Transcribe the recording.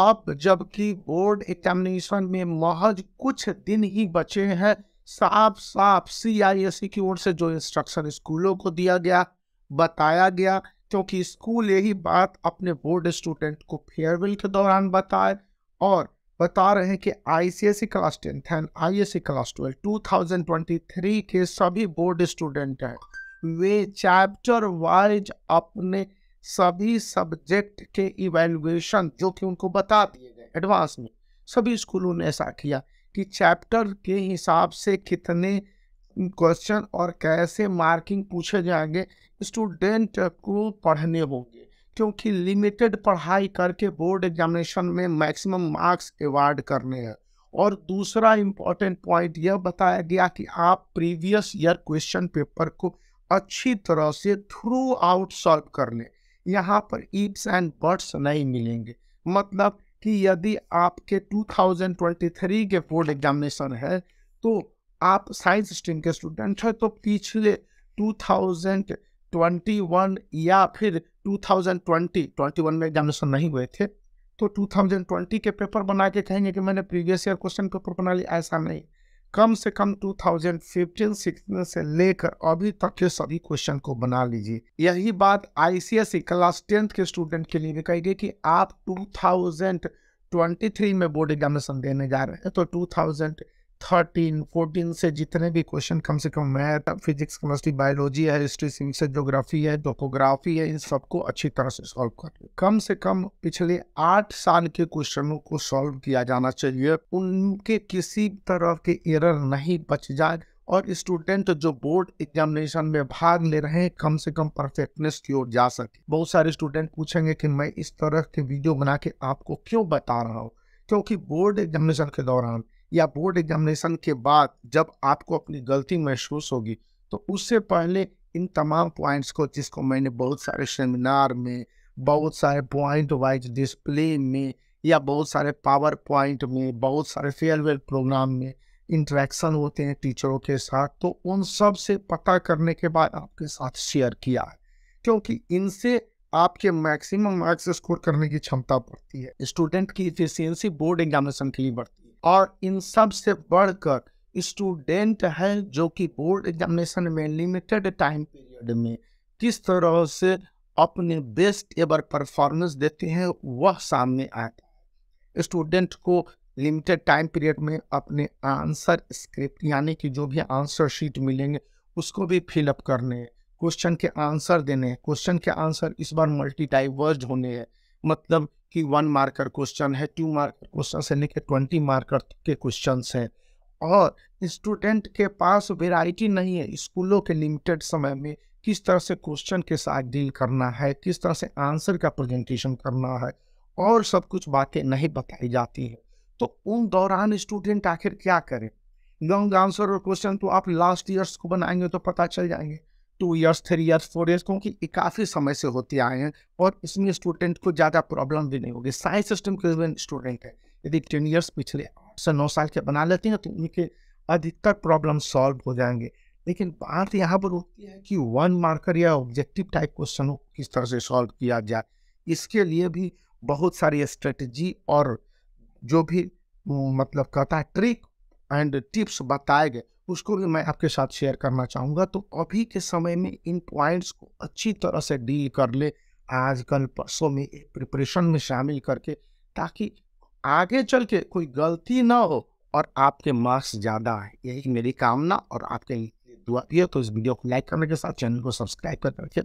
अब जबकि board examination में महज कुछ दिन ही बचे हैं साफ साफ सी की ओर से जो इंस्ट्रक्शन स्कूलों को दिया गया बताया गया क्योंकि स्कूल यही बात अपने बोर्ड स्टूडेंट को फेयरवेल के दौरान बताए और बता रहे हैं कि I C S C class tenth and I S C class twelve two thousand twenty three के सभी बोर्ड स्टूडेंट हैं वे चैप्टर वाइज अपने सभी सब्जेक्ट के इवेलुएशन जो कि उनको बता दिए गए एडवांस में सभी स्कूलों ने ऐसा किया कि चैप्टर के हिसाब से कितने क्वेश्चन और कैसे मार्किंग पूछे जाएंगे स्टूडेंट को पढ़ने होंगे क्योंकि लिमिटेड पढ़ाई करके बोर्ड एग्जामिनेशन में मैक्सिमम मार्क्स अवार्ड करने हैं और दूसरा इम्पॉर्टेंट पॉइंट यह बताया गया कि आप प्रीवियस ईयर क्वेश्चन पेपर को अच्छी तरह से थ्रू आउट सॉल्व कर लें यहाँ पर ईप्स एंड बर्ड्स नहीं मिलेंगे मतलब कि यदि आपके 2023 के बोर्ड एग्जामिनेशन है तो आप साइंस स्ट्रीम के स्टूडेंट हैं तो पिछले 2021 या फिर 2020 21 में एग्जामिनेशन नहीं हुए थे तो 2020 के पेपर बना के कहेंगे कि मैंने प्रीवियस ईयर क्वेश्चन पेपर बना लिया ऐसा नहीं कम से कम 2015 16 से लेकर अभी तक के सभी क्वेश्चन को बना लीजिए यही बात आईसीएसई क्लास टेंथ के स्टूडेंट के लिए भी कही गई कि आप 2023 में बोर्ड एग्जामिनेशन देने जा रहे हैं तो थर्टीन फोर्टीन से जितने भी क्वेश्चन कम से कम मैथ फिजिक्स केमिस्ट्री बायोलॉजी है हिस्ट्री सिंग्स है जोग्राफी है जोकोग्राफी है इन सबको अच्छी तरह से सॉल्व कर लिया कम से कम पिछले आठ साल के क्वेश्चनों को सॉल्व किया जाना चाहिए उनके किसी तरह के एरर नहीं बच जाए और स्टूडेंट जो बोर्ड एग्जामिनेशन में भाग ले रहे हैं कम से कम परफेक्टनेस की ओर जा सके बहुत सारे स्टूडेंट पूछेंगे कि मैं इस तरह के वीडियो बना के आपको क्यों बता रहा हूँ क्योंकि बोर्ड एग्जामिनेशन के दौरान या बोर्ड एग्जामिनेशन के बाद जब आपको अपनी गलती महसूस होगी तो उससे पहले इन तमाम पॉइंट्स को जिसको मैंने बहुत सारे सेमिनार में बहुत सारे पॉइंट वाइज डिस्प्ले में या बहुत सारे पावर पॉइंट में बहुत सारे फेयरवेल प्रोग्राम में इंट्रैक्शन होते हैं टीचरों के साथ तो उन सब से पता करने के बाद आपके साथ शेयर किया है क्योंकि इनसे आपके मैक्सिमम मार्क्स स्कोर करने की क्षमता बढ़ती है स्टूडेंट की एफिशियंसी बोर्ड एग्जामिनेशन के लिए बढ़ती है और इन सब से बढ़कर स्टूडेंट है जो कि बोर्ड एग्जामिनेशन में लिमिटेड टाइम पीरियड में किस तरह से अपने बेस्ट एवर परफॉर्मेंस देते हैं वह सामने आता है स्टूडेंट को लिमिटेड टाइम पीरियड में अपने आंसर स्क्रिप्ट यानी कि जो भी आंसर शीट मिलेंगे उसको भी फिलअप करने क्वेश्चन के आंसर देने क्वेश्चन के आंसर इस बार मल्टी डाइवर्ज होने हैं मतलब कि वन मार्कर क्वेश्चन है टू मार्कर क्वेश्चन से लेकर ट्वेंटी मार्कर के क्वेश्चन हैं और स्टूडेंट के पास वेराइटी नहीं है स्कूलों के लिमिटेड समय में किस तरह से क्वेश्चन के साथ डील करना है किस तरह से आंसर का प्रेजेंटेशन करना है और सब कुछ बातें नहीं बताई जाती है तो उन दौरान स्टूडेंट आखिर क्या करें लॉन्ग आंसर और क्वेश्चन तो आप लास्ट ईयर्स को बनाएंगे तो पता चल जाएंगे two years three years four years क्योंकि ये काफ़ी समय से होते आए हैं और इसमें स्टूडेंट को ज़्यादा प्रॉब्लम भी नहीं होगी साइंस सिस्टम के स्टूडेंट है यदि टेन ईयर्स पिछले आठ से नौ साल के बना लेते हैं तो उनके अधिकतर प्रॉब्लम सॉल्व हो जाएंगे लेकिन बात यहाँ पर होती है कि वन मार्कर या ऑब्जेक्टिव टाइप क्वेश्चन किस तरह से सॉल्व किया जाए इसके लिए भी बहुत सारी स्ट्रेटजी और जो भी मतलब कहता है ट्रिक एंड टिप्स बताए गए उसको भी मैं आपके साथ शेयर करना चाहूँगा तो अभी के समय में इन पॉइंट्स को अच्छी तरह से डील कर ले आजकल परसों में एक प्रिपरेशन में शामिल करके ताकि आगे चल के कोई गलती ना हो और आपके मार्क्स ज़्यादा आए यही मेरी कामना और आपके दुआ भी है तो इस वीडियो को लाइक करने के साथ चैनल को सब्सक्राइब कर रखिए